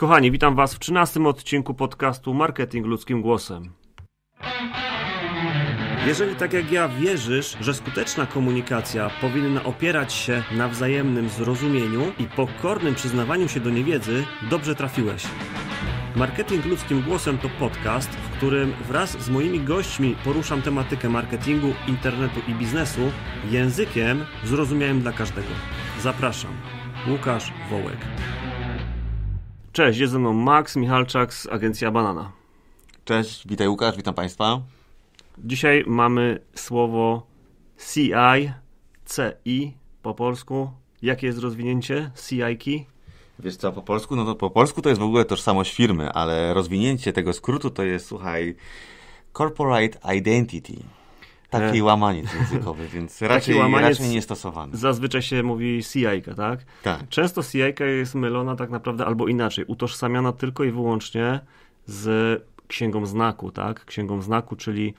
Kochani, witam Was w 13 odcinku podcastu Marketing Ludzkim Głosem. Jeżeli tak jak ja wierzysz, że skuteczna komunikacja powinna opierać się na wzajemnym zrozumieniu i pokornym przyznawaniu się do niewiedzy, dobrze trafiłeś. Marketing Ludzkim Głosem to podcast, w którym wraz z moimi gośćmi poruszam tematykę marketingu, internetu i biznesu językiem zrozumiałym dla każdego. Zapraszam. Łukasz Wołek. Cześć, jest ze mną Max Michalczak z Agencja Banana. Cześć, witaj Łukasz, witam Państwa. Dzisiaj mamy słowo CI, CI po polsku. Jakie jest rozwinięcie CI-ki? Wiesz co, po polsku? No to po polsku to jest w ogóle tożsamość firmy, ale rozwinięcie tego skrótu to jest, słuchaj, Corporate Identity. Taki nie? łamaniec językowy, więc raczej, raczej niestosowany. Zazwyczaj się mówi CI, tak? Tak. Często CI jest mylona tak naprawdę albo inaczej, utożsamiana tylko i wyłącznie z księgą znaku, tak? Księgą znaku, czyli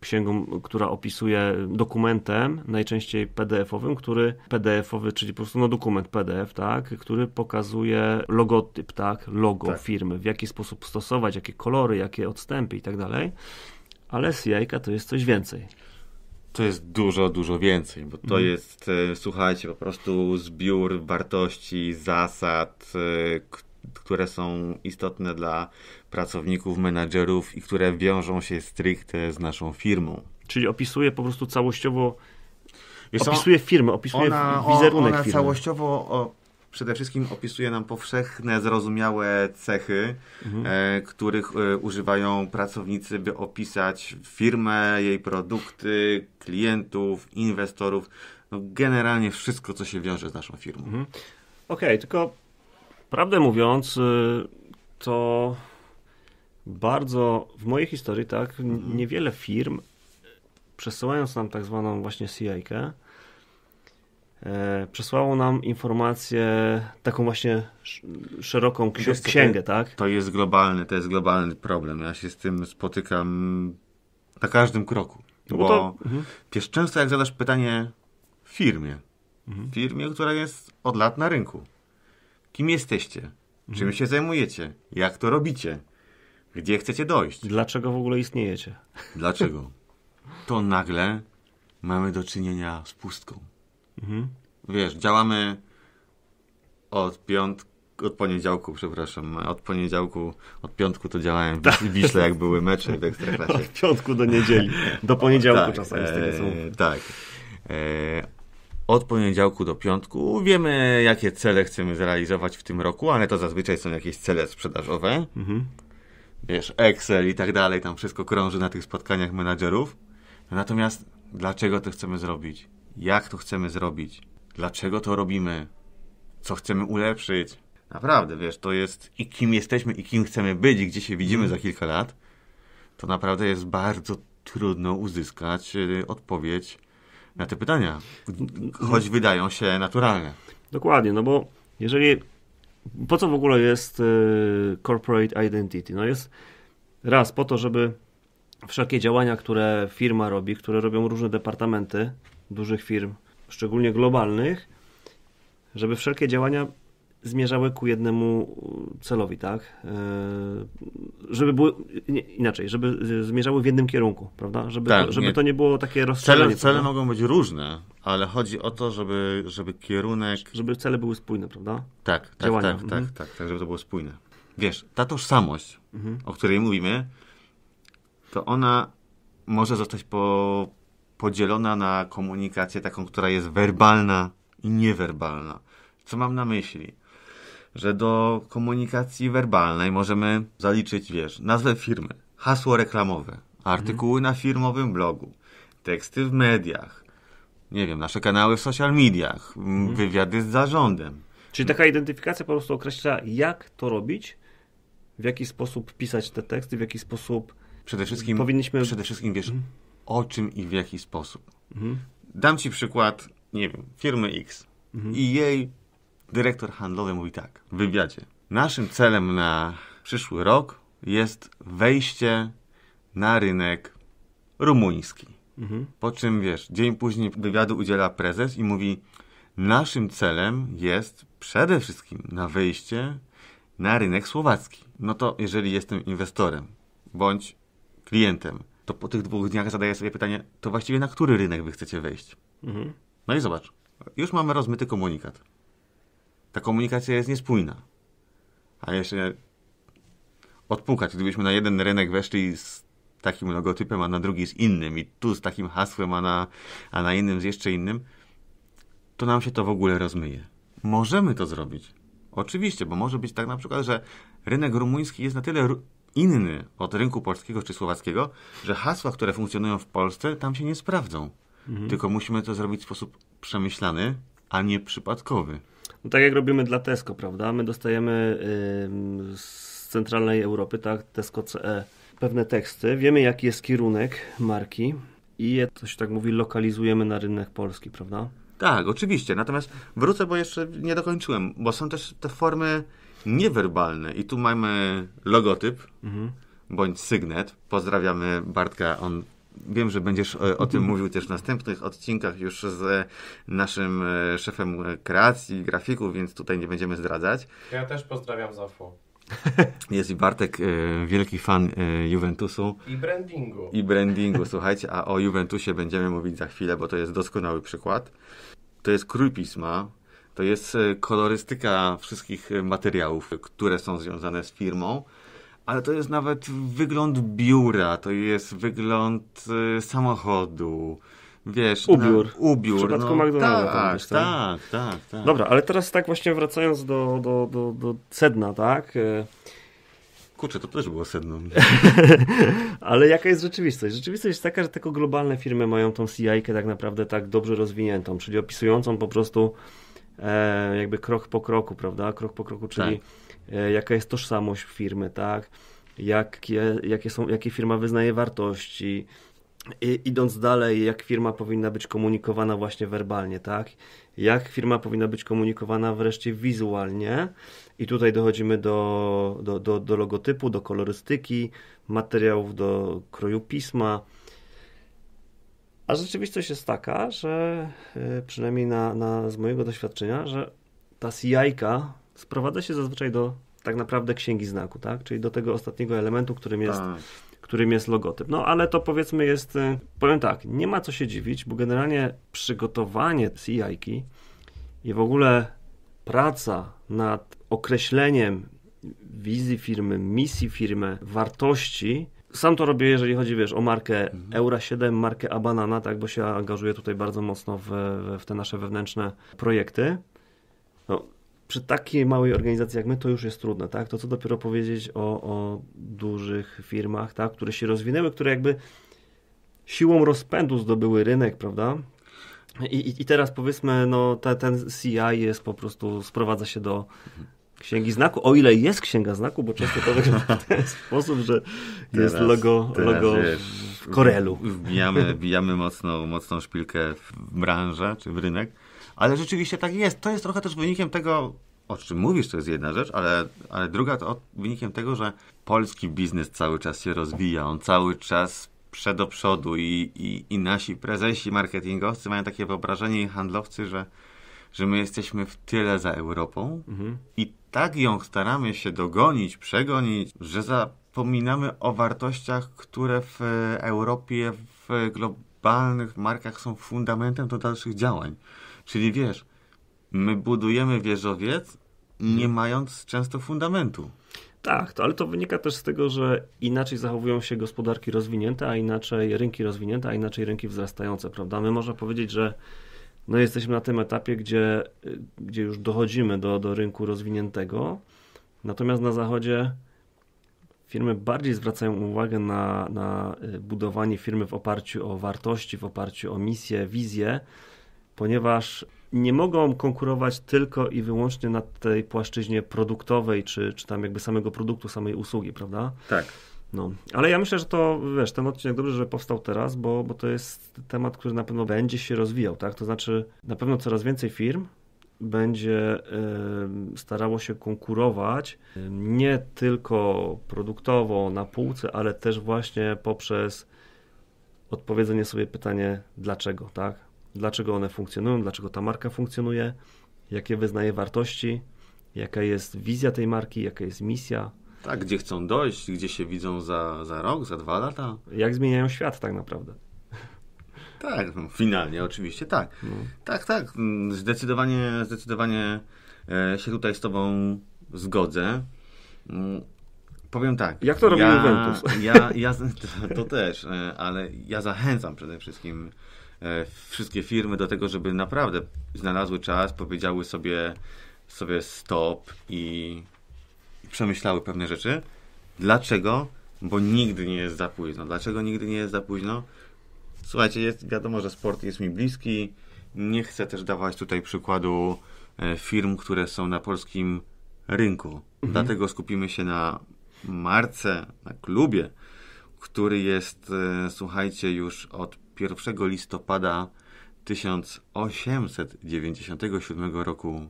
księgą, która opisuje dokumentem, najczęściej PDF-owym, który PDF-owy, czyli po prostu no dokument PDF, tak, który pokazuje logotyp, tak, logo tak. firmy, w jaki sposób stosować, jakie kolory, jakie odstępy i tak dalej. Ale CI to jest coś więcej to jest dużo, dużo więcej, bo to mhm. jest, e, słuchajcie, po prostu zbiór wartości, zasad, e, które są istotne dla pracowników, menadżerów i które wiążą się stricte z naszą firmą. Czyli opisuje po prostu całościowo. Wiesz, opisuje firmę, opisuje ona, wizerunek ona firmy. całościowo przede wszystkim opisuje nam powszechne, zrozumiałe cechy, mhm. e, których e, używają pracownicy, by opisać firmę, jej produkty, klientów, inwestorów, no generalnie wszystko, co się wiąże z naszą firmą. Mhm. Okej, okay, tylko prawdę mówiąc, y, to bardzo w mojej historii, tak, mhm. niewiele firm przesyłając nam tak zwaną właśnie CIK, E, przesłało nam informację, taką właśnie szeroką księ księgę, tak? To jest globalny, to jest globalny problem. Ja się z tym spotykam na każdym kroku. No bo, bo to... mhm. często jak zadasz pytanie firmie, mhm. firmie, która jest od lat na rynku, kim jesteście, mhm. czym się zajmujecie, jak to robicie, gdzie chcecie dojść. Dlaczego w ogóle istniejecie? Dlaczego? To nagle mamy do czynienia z pustką. Mhm. Wiesz, działamy od piątku, od poniedziałku, przepraszam, od poniedziałku, od piątku to działałem tak. w Wiśle, jak były mecze w Ekstraklasie. Od piątku do niedzieli, do poniedziałku tak, czasami z tego e, są. tak. E, od poniedziałku do piątku wiemy, jakie cele chcemy zrealizować w tym roku, ale to zazwyczaj są jakieś cele sprzedażowe. Mhm. Wiesz, Excel i tak dalej, tam wszystko krąży na tych spotkaniach menadżerów. Natomiast dlaczego to chcemy zrobić? jak to chcemy zrobić, dlaczego to robimy, co chcemy ulepszyć. Naprawdę, wiesz, to jest i kim jesteśmy, i kim chcemy być, i gdzie się widzimy mhm. za kilka lat, to naprawdę jest bardzo trudno uzyskać y, odpowiedź na te pytania, choć wydają się naturalne. Dokładnie, no bo jeżeli. Po co w ogóle jest y, corporate identity? No jest raz po to, żeby wszelkie działania, które firma robi, które robią różne departamenty dużych firm, szczególnie globalnych, żeby wszelkie działania zmierzały ku jednemu celowi, tak? E, żeby były nie, inaczej, żeby zmierzały w jednym kierunku, prawda? Żeby, tak, to, żeby nie. to nie było takie rozstrzelanie. Cele, cele mogą być różne, ale chodzi o to, żeby, żeby kierunek. Żeby cele były spójne, prawda? Tak, tak, tak, tak, mhm. tak, tak, tak, żeby to było spójne. Wiesz, ta tożsamość, mhm. o której mówimy, to ona może zostać po, podzielona na komunikację taką, która jest werbalna i niewerbalna. Co mam na myśli? Że do komunikacji werbalnej możemy zaliczyć, wiesz, nazwę firmy, hasło reklamowe, artykuły mhm. na firmowym blogu, teksty w mediach, nie wiem, nasze kanały w social mediach, mhm. wywiady z zarządem. Czyli taka identyfikacja po prostu określa, jak to robić, w jaki sposób pisać te teksty, w jaki sposób Przede wszystkim, Powinniśmy... przede wszystkim wiesz, mhm. o czym i w jaki sposób. Mhm. Dam ci przykład, nie wiem, firmy X. Mhm. I jej dyrektor handlowy mówi tak w wywiadzie. Naszym celem na przyszły rok jest wejście na rynek rumuński. Mhm. Po czym wiesz, dzień później wywiadu udziela prezes i mówi: Naszym celem jest przede wszystkim na wyjście na rynek słowacki. No to jeżeli jestem inwestorem bądź klientem, to po tych dwóch dniach zadaję sobie pytanie, to właściwie na który rynek wy chcecie wejść? Mhm. No i zobacz, już mamy rozmyty komunikat. Ta komunikacja jest niespójna. A jeszcze odpukać, gdybyśmy na jeden rynek weszli z takim logotypem, a na drugi z innym, i tu z takim hasłem, a na, a na innym z jeszcze innym, to nam się to w ogóle rozmyje. Możemy to zrobić. Oczywiście, bo może być tak na przykład, że rynek rumuński jest na tyle inny od rynku polskiego czy słowackiego, że hasła, które funkcjonują w Polsce, tam się nie sprawdzą. Mhm. Tylko musimy to zrobić w sposób przemyślany, a nie przypadkowy. No tak jak robimy dla Tesco, prawda? My dostajemy yy, z centralnej Europy, tak, Tesco CE, pewne teksty, wiemy jaki jest kierunek marki i je, to się tak mówi, lokalizujemy na rynek polski, prawda? Tak, oczywiście. Natomiast wrócę, bo jeszcze nie dokończyłem, bo są też te formy niewerbalne. I tu mamy logotyp mhm. bądź sygnet. Pozdrawiamy Bartka, on Wiem, że będziesz e, o tym mówił też w następnych odcinkach już z naszym e, szefem kreacji, grafików, więc tutaj nie będziemy zdradzać. Ja też pozdrawiam Zofu. Jest i Bartek, e, wielki fan Juventusu. I brandingu. I brandingu, słuchajcie, a o Juventusie będziemy mówić za chwilę, bo to jest doskonały przykład. To jest krój pisma, to jest e, kolorystyka wszystkich e, materiałów, które są związane z firmą, ale to jest nawet wygląd biura, to jest wygląd e, samochodu. Wiesz, ubiór. Na, ubiór. W przypadku no, McDonalda. Tak, tak, tak, tak, tak, Dobra, ale teraz tak właśnie wracając do, do, do, do sedna, tak? Kurczę, to też było sedno. Ale jaka jest rzeczywistość? Rzeczywistość jest taka, że tylko globalne firmy mają tą CIA kę tak naprawdę tak dobrze rozwiniętą, czyli opisującą po prostu E, jakby krok po kroku, prawda? Krok po kroku, czyli tak. E, jaka jest tożsamość firmy, tak? Jakie, jakie, są, jakie firma wyznaje wartości, i, idąc dalej, jak firma powinna być komunikowana właśnie werbalnie, tak? Jak firma powinna być komunikowana wreszcie wizualnie. I tutaj dochodzimy do, do, do, do logotypu, do kolorystyki, materiałów do kroju pisma, a rzeczywistość jest taka, że e, przynajmniej na, na, z mojego doświadczenia, że ta CIA sprowadza się zazwyczaj do tak naprawdę księgi znaku, tak? czyli do tego ostatniego elementu, którym jest, tak. którym jest logotyp. No ale to powiedzmy jest, e, powiem tak, nie ma co się dziwić, bo generalnie przygotowanie CIA i w ogóle praca nad określeniem wizji firmy, misji firmy, wartości sam to robię, jeżeli chodzi, wiesz, o markę mhm. Eura 7, markę Abanana, tak, bo się angażuję tutaj bardzo mocno w, w te nasze wewnętrzne projekty. No, przy takiej małej organizacji jak my to już jest trudne, tak? To co dopiero powiedzieć o, o dużych firmach, tak? Które się rozwinęły, które jakby siłą rozpędu zdobyły rynek, prawda? I, i, i teraz powiedzmy, no te, ten CI jest po prostu, sprowadza się do, mhm. Księgi Znaku, o ile jest Księga Znaku, bo często to wygląda w ten sposób, że teraz, jest logo, teraz, logo w Korelu. Wbijamy, wbijamy mocną mocną szpilkę w branżę czy w rynek, ale rzeczywiście tak jest. To jest trochę też wynikiem tego, o czym mówisz, to jest jedna rzecz, ale, ale druga to wynikiem tego, że polski biznes cały czas się rozwija, on cały czas przed do przodu i, i, i nasi prezesi marketingowcy mają takie wyobrażenie i handlowcy, że że my jesteśmy w tyle za Europą mhm. i tak ją staramy się dogonić, przegonić, że zapominamy o wartościach, które w Europie, w globalnych markach są fundamentem do dalszych działań. Czyli wiesz, my budujemy wieżowiec, nie mhm. mając często fundamentu. Tak, to, ale to wynika też z tego, że inaczej zachowują się gospodarki rozwinięte, a inaczej rynki rozwinięte, a inaczej rynki wzrastające, prawda? My można powiedzieć, że no jesteśmy na tym etapie, gdzie, gdzie już dochodzimy do, do rynku rozwiniętego. Natomiast na zachodzie firmy bardziej zwracają uwagę na, na y, budowanie firmy w oparciu o wartości, w oparciu o misję, wizję, ponieważ nie mogą konkurować tylko i wyłącznie na tej płaszczyźnie produktowej, czy, czy tam jakby samego produktu, samej usługi, prawda? Tak. No, ale ja myślę, że to, wiesz, ten odcinek dobrze, że powstał teraz, bo, bo to jest temat, który na pewno będzie się rozwijał, tak? To znaczy, na pewno coraz więcej firm będzie y, starało się konkurować y, nie tylko produktowo na półce, ale też właśnie poprzez odpowiedzenie sobie pytanie dlaczego, tak? Dlaczego one funkcjonują, dlaczego ta marka funkcjonuje, jakie wyznaje wartości, jaka jest wizja tej marki, jaka jest misja, tak, gdzie chcą dojść, gdzie się widzą za, za rok, za dwa lata. Jak zmieniają świat tak naprawdę. Tak, no, finalnie oczywiście tak. No. Tak, tak, mm, zdecydowanie, zdecydowanie e, się tutaj z tobą zgodzę. Mm, powiem tak. Jak to robi ja, Juventus? Ja, ja, to też, e, ale ja zachęcam przede wszystkim e, wszystkie firmy do tego, żeby naprawdę znalazły czas, powiedziały sobie, sobie stop i przemyślały pewne rzeczy. Dlaczego? Bo nigdy nie jest za późno. Dlaczego nigdy nie jest za późno? Słuchajcie, jest, wiadomo, że sport jest mi bliski. Nie chcę też dawać tutaj przykładu e, firm, które są na polskim rynku. Mhm. Dlatego skupimy się na marce, na klubie, który jest, e, słuchajcie, już od 1 listopada 1897 roku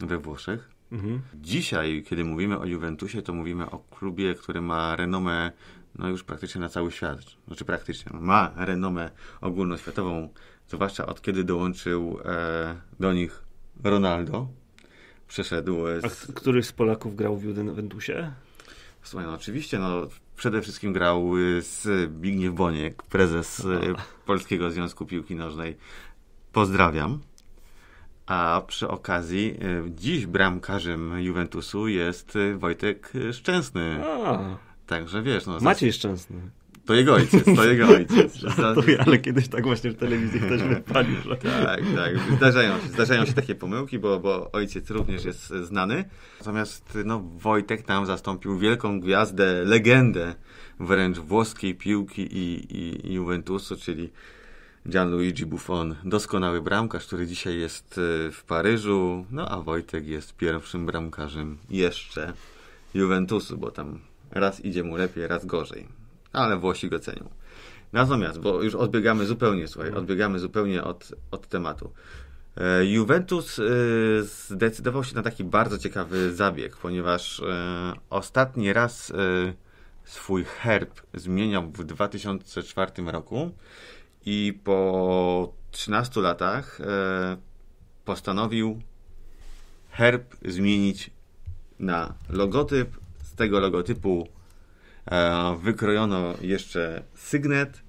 we Włoszech. Mhm. Dzisiaj, kiedy mówimy o Juventusie, to mówimy o klubie, który ma renomę no już praktycznie na cały świat. Znaczy praktycznie, ma renomę ogólnoświatową, zwłaszcza od kiedy dołączył e, do nich Ronaldo. Przeszedł e, z... A któryś z Polaków grał w Juventusie? Słuchaj, no oczywiście, no przede wszystkim grał e, Bigniew Boniek, prezes e, Polskiego Związku Piłki Nożnej. Pozdrawiam. A przy okazji, y, dziś bramkarzem Juventusu jest y, Wojtek Szczęsny. A. Także wiesz, no. Maciej Szczęsny. To jego ojciec, to jego ojciec. Żartuję, ale kiedyś tak właśnie w telewizji ktoś wypalił. Że... tak, tak. Zdarzają się, zdarzają się takie pomyłki, bo, bo ojciec również jest znany. Natomiast no, Wojtek nam zastąpił wielką gwiazdę, legendę wręcz włoskiej piłki i, i Juventusu, czyli Gianluigi Buffon, doskonały bramkarz, który dzisiaj jest e, w Paryżu, no a Wojtek jest pierwszym bramkarzem jeszcze Juventusu, bo tam raz idzie mu lepiej, raz gorzej. Ale Włosi go cenią. Natomiast, bo już odbiegamy zupełnie, słuchaj, odbiegamy zupełnie od, od tematu. E, Juventus e, zdecydował się na taki bardzo ciekawy zabieg, ponieważ ostatni raz swój herb zmieniał w 2004 roku i po 13 latach e, postanowił herb zmienić na logotyp. Z tego logotypu e, wykrojono jeszcze sygnet,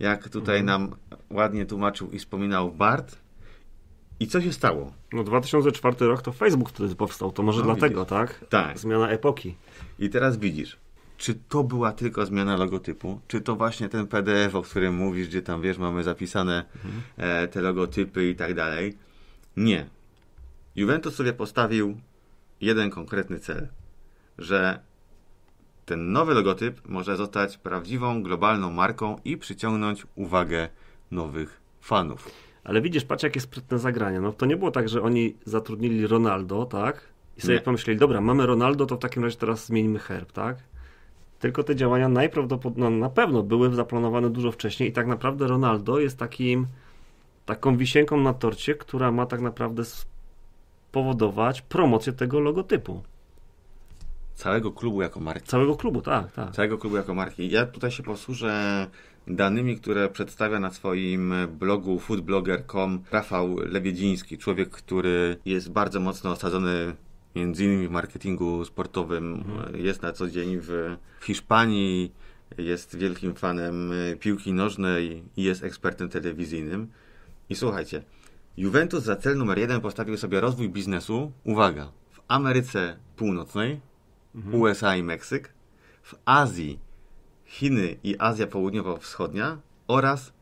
jak tutaj mhm. nam ładnie tłumaczył i wspominał Bart. I co się stało? No 2004 rok to Facebook który powstał, to może no, dlatego, widzisz. tak? Tak. Zmiana epoki. I teraz widzisz, czy to była tylko zmiana logotypu, czy to właśnie ten PDF, o którym mówisz, gdzie tam wiesz, mamy zapisane mhm. e, te logotypy i tak dalej. Nie. Juventus sobie postawił jeden konkretny cel, że ten nowy logotyp może zostać prawdziwą globalną marką i przyciągnąć uwagę nowych fanów. Ale widzisz, patrz jakie sprytne zagrania. No to nie było tak, że oni zatrudnili Ronaldo, tak? I sobie nie. pomyśleli, dobra, mamy Ronaldo, to w takim razie teraz zmienimy herb, tak? tylko te działania najprawdopodobniej, no, na pewno były zaplanowane dużo wcześniej i tak naprawdę Ronaldo jest takim, taką wisienką na torcie, która ma tak naprawdę spowodować promocję tego logotypu. Całego klubu jako marki. Całego klubu, tak, tak. Całego klubu jako marki. Ja tutaj się posłużę danymi, które przedstawia na swoim blogu foodblogger.com Rafał Lewiedziński, człowiek, który jest bardzo mocno osadzony między innymi w marketingu sportowym, mhm. jest na co dzień w Hiszpanii, jest wielkim fanem y, piłki nożnej i jest ekspertem telewizyjnym. I słuchajcie, Juventus za cel numer jeden postawił sobie rozwój biznesu, uwaga, w Ameryce Północnej, mhm. USA i Meksyk, w Azji Chiny i Azja Południowo-Wschodnia oraz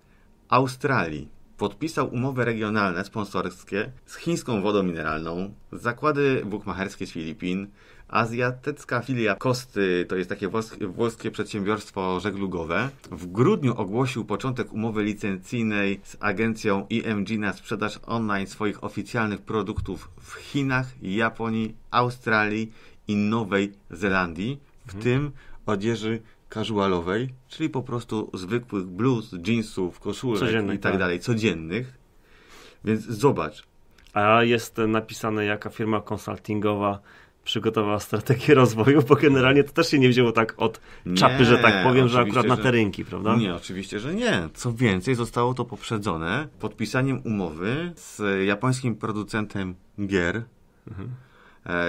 Australii podpisał umowy regionalne, sponsorskie z chińską wodą mineralną, zakłady bukmacherskie z Filipin, azjatycka filia Kosty, to jest takie włoskie przedsiębiorstwo żeglugowe, w grudniu ogłosił początek umowy licencyjnej z agencją IMG na sprzedaż online swoich oficjalnych produktów w Chinach, Japonii, Australii i Nowej Zelandii, w mhm. tym odzieży casualowej, czyli po prostu zwykłych bluz, jeansów, koszulek Codziennych, i tak, tak dalej, codziennych. Więc zobacz. A jest napisane, jaka firma konsultingowa przygotowała strategię rozwoju, bo generalnie to też się nie wzięło tak od czapy, nie, że tak powiem, że akurat że... na te rynki, prawda? Nie, oczywiście, że nie. Co więcej, zostało to poprzedzone podpisaniem umowy z japońskim producentem gier, mhm.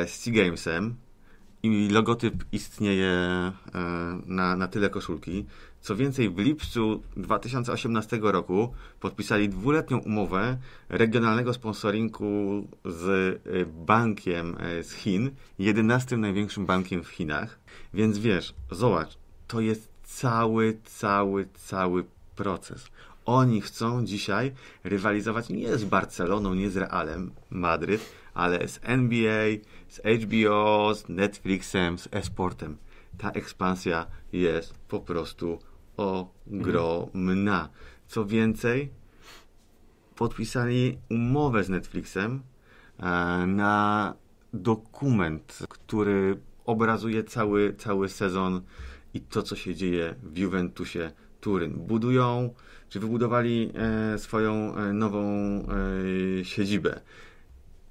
z e, T-Gamesem, i logotyp istnieje e, na, na tyle koszulki. Co więcej, w lipcu 2018 roku podpisali dwuletnią umowę regionalnego sponsoringu z e, bankiem e, z Chin, jedenastym największym bankiem w Chinach. Więc wiesz, zobacz, to jest cały, cały, cały proces. Oni chcą dzisiaj rywalizować nie z Barceloną, nie z Realem Madryt, ale z NBA, z HBO, z Netflixem, z esportem. Ta ekspansja jest po prostu ogromna. Co więcej, podpisali umowę z Netflixem e, na dokument, który obrazuje cały, cały sezon i to, co się dzieje w Juventusie Turyn. Budują, czy wybudowali e, swoją e, nową siedzibę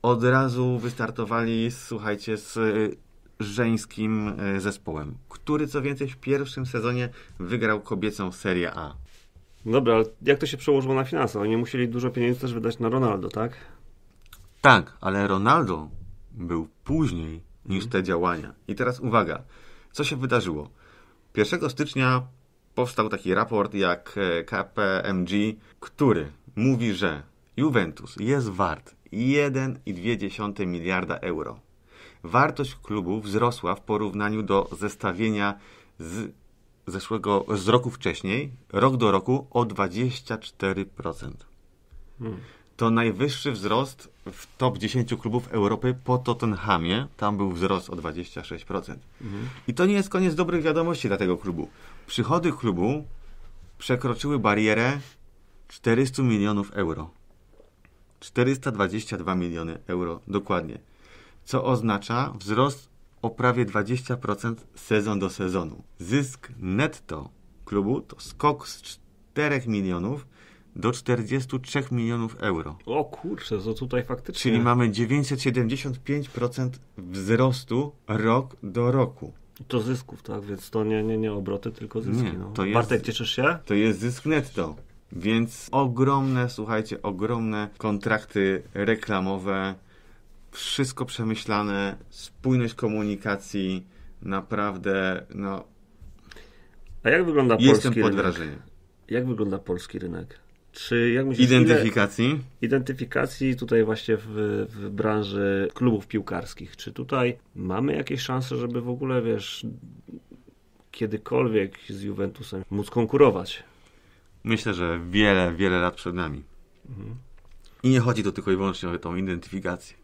od razu wystartowali, słuchajcie, z y, żeńskim y, zespołem, który co więcej w pierwszym sezonie wygrał kobiecą Serię A. Dobra, ale jak to się przełożyło na finanse? Oni musieli dużo pieniędzy też wydać na Ronaldo, tak? Tak, ale Ronaldo był później niż te działania. I teraz uwaga, co się wydarzyło? 1 stycznia powstał taki raport jak e, KPMG, który mówi, że Juventus jest wart 1,2 miliarda euro. Wartość klubu wzrosła w porównaniu do zestawienia z zeszłego, z roku wcześniej, rok do roku o 24%. Hmm. To najwyższy wzrost w top 10 klubów Europy po Tottenhamie. Tam był wzrost o 26%. Mhm. I to nie jest koniec dobrych wiadomości dla tego klubu. Przychody klubu przekroczyły barierę 400 milionów euro. 422 miliony euro dokładnie, co oznacza wzrost o prawie 20% sezon do sezonu. Zysk netto klubu to skok z 4 milionów do 43 milionów euro. O kurczę, to tutaj faktycznie. Czyli mamy 975% wzrostu rok do roku. To zysków, tak? Więc to nie, nie, nie obroty, tylko zyski. Nie, no. to jest, Bartek, cieszysz się? To jest zysk netto. Więc ogromne, słuchajcie, ogromne kontrakty reklamowe, wszystko przemyślane, spójność komunikacji, naprawdę, no. A jak wygląda polski Jestem pod rynek? Jak wygląda polski rynek? Czy jak myślisz, Identyfikacji? Ile... Identyfikacji tutaj właśnie w, w branży klubów piłkarskich. Czy tutaj mamy jakieś szanse, żeby w ogóle, wiesz, kiedykolwiek z Juventusem móc konkurować? myślę, że wiele, wiele lat przed nami. Mhm. I nie chodzi tu tylko i wyłącznie o tą identyfikację.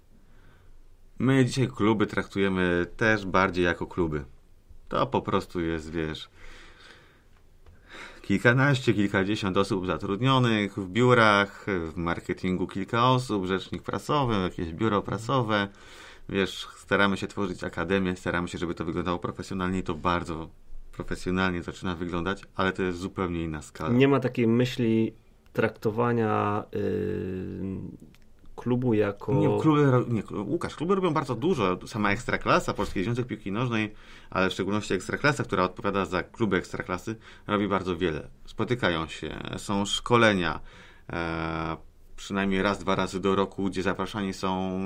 My dzisiaj kluby traktujemy też bardziej jako kluby. To po prostu jest, wiesz, kilkanaście, kilkadziesiąt osób zatrudnionych w biurach, w marketingu kilka osób, rzecznik prasowy, jakieś biuro prasowe. Wiesz, staramy się tworzyć akademię, staramy się, żeby to wyglądało profesjonalnie i to bardzo profesjonalnie zaczyna wyglądać, ale to jest zupełnie inna skala. Nie ma takiej myśli traktowania yy, klubu jako... Nie, kluby, nie, Łukasz, kluby robią bardzo dużo. Sama Ekstraklasa, polskiej Związek Piłki Nożnej, ale w szczególności Ekstraklasa, która odpowiada za kluby Ekstraklasy, robi bardzo wiele. Spotykają się, są szkolenia, e, przynajmniej raz, dwa razy do roku, gdzie zapraszani są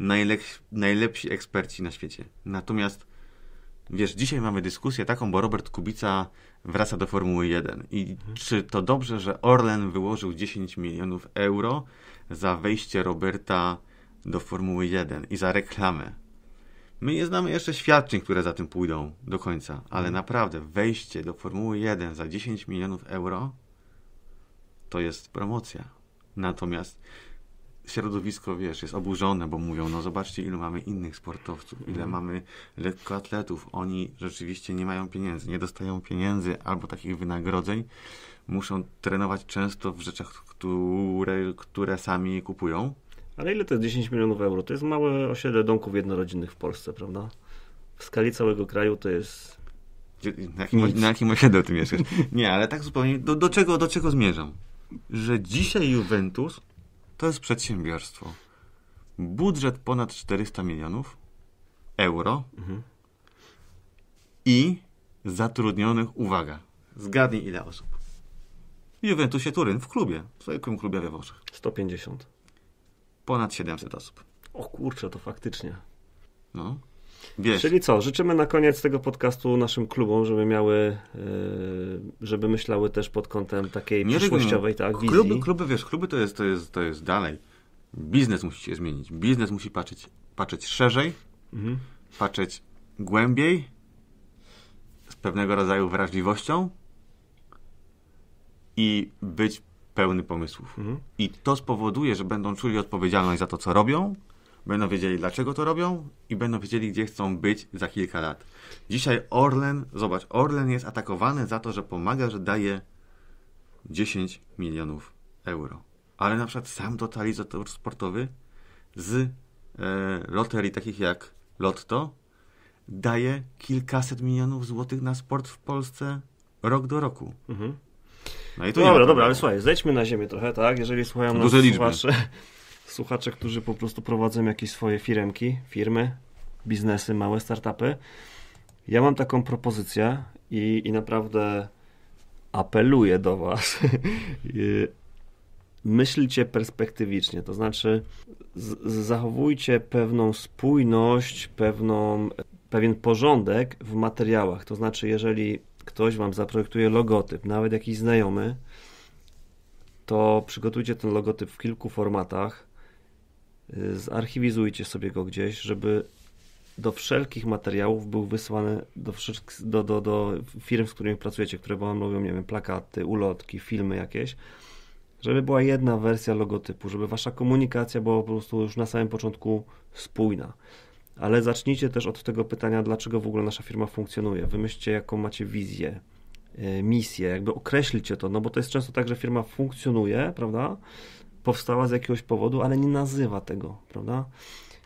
najlepsi, najlepsi eksperci na świecie. Natomiast Wiesz, dzisiaj mamy dyskusję taką, bo Robert Kubica wraca do Formuły 1. I mhm. czy to dobrze, że Orlen wyłożył 10 milionów euro za wejście Roberta do Formuły 1 i za reklamę? My nie znamy jeszcze świadczeń, które za tym pójdą do końca, ale mhm. naprawdę wejście do Formuły 1 za 10 milionów euro to jest promocja. Natomiast środowisko, wiesz, jest oburzone, bo mówią, no zobaczcie, ilu mamy innych sportowców, ile mm. mamy lekkoatletów. Oni rzeczywiście nie mają pieniędzy, nie dostają pieniędzy albo takich wynagrodzeń. Muszą trenować często w rzeczach, które, które sami kupują. Ale ile to jest 10 milionów euro? To jest małe osiedle domków jednorodzinnych w Polsce, prawda? W skali całego kraju to jest na jakim, Nic. na jakim ty mieszkasz? Nie, ale tak zupełnie. Do, do, czego, do czego zmierzam? Że dzisiaj Juventus to jest przedsiębiorstwo. Budżet ponad 400 milionów euro mhm. i zatrudnionych, uwaga, zgadnij ile osób. Juventusie Turyn w klubie, w swoim klubie we Włoszech. 150. Ponad 700 osób. O kurczę, to faktycznie. No. Czyli co, życzymy na koniec tego podcastu naszym klubom, żeby miały, e, żeby myślały też pod kątem takiej Nie przyszłościowej tak, wizji. Kluby, kluby, wiesz, kluby to jest, to jest, to jest dalej. Biznes musi się zmienić. Biznes musi patrzeć, patrzeć szerzej, mhm. patrzeć głębiej, z pewnego rodzaju wrażliwością i być pełny pomysłów. Mhm. I to spowoduje, że będą czuli odpowiedzialność za to, co robią, będą wiedzieli dlaczego to robią i będą wiedzieli gdzie chcą być za kilka lat. Dzisiaj Orlen, zobacz, Orlen jest atakowany za to, że pomaga, że daje 10 milionów euro. Ale na przykład sam totalizator sportowy z e, loterii takich jak Lotto daje kilkaset milionów złotych na sport w Polsce rok do roku. Mhm. No i to no dobra, dobra, ale słuchaj, zejdźmy na ziemię trochę, tak? Jeżeli słuchają Duże liczby. słuchacze, słuchacze, którzy po prostu prowadzą jakieś swoje firmki, firmy, biznesy, małe startupy. Ja mam taką propozycję i, i naprawdę apeluję do Was. Y, myślcie perspektywicznie, to znaczy z, zachowujcie pewną spójność, pewną, pewien porządek w materiałach. To znaczy, jeżeli ktoś Wam zaprojektuje logotyp, nawet jakiś znajomy, to przygotujcie ten logotyp w kilku formatach. Y, zarchiwizujcie sobie go gdzieś, żeby do wszelkich materiałów był wysłany do, do, do, do firm, z którymi pracujecie, które wam robią, nie wiem, plakaty, ulotki, filmy jakieś, żeby była jedna wersja logotypu, żeby wasza komunikacja była po prostu już na samym początku spójna. Ale zacznijcie też od tego pytania, dlaczego w ogóle nasza firma funkcjonuje. Wymyślcie, jaką macie wizję, y, misję, jakby określcie to, no bo to jest często tak, że firma funkcjonuje, prawda? powstała z jakiegoś powodu, ale nie nazywa tego, prawda?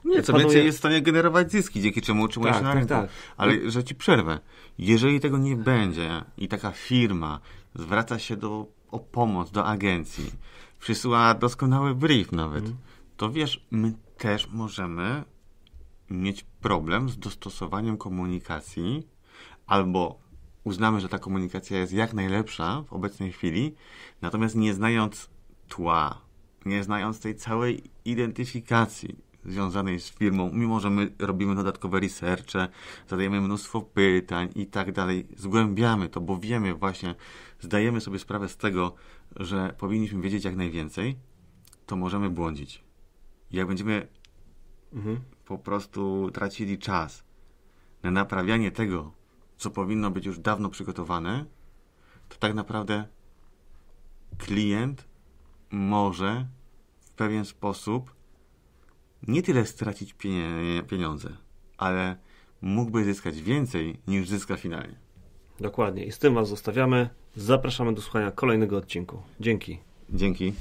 Nie, co panuje... więcej jest w stanie generować zyski, dzięki czemu utrzymuje tak, się na tak, rynku. Tak, tak. Ale że ci przerwę, jeżeli tego nie będzie i taka firma zwraca się do, o pomoc do agencji, przysyła doskonały brief nawet, mm. to wiesz, my też możemy mieć problem z dostosowaniem komunikacji albo uznamy, że ta komunikacja jest jak najlepsza w obecnej chwili, natomiast nie znając tła, nie znając tej całej identyfikacji związanej z firmą, mimo że my robimy dodatkowe researche, zadajemy mnóstwo pytań i tak dalej, zgłębiamy to, bo wiemy właśnie, zdajemy sobie sprawę z tego, że powinniśmy wiedzieć jak najwięcej, to możemy błądzić. Jak będziemy mhm. po prostu tracili czas na naprawianie tego, co powinno być już dawno przygotowane, to tak naprawdę klient może pewien sposób nie tyle stracić pieniądze, ale mógłby zyskać więcej niż zyska finalnie. Dokładnie. I z tym Was zostawiamy. Zapraszamy do słuchania kolejnego odcinku. Dzięki. Dzięki.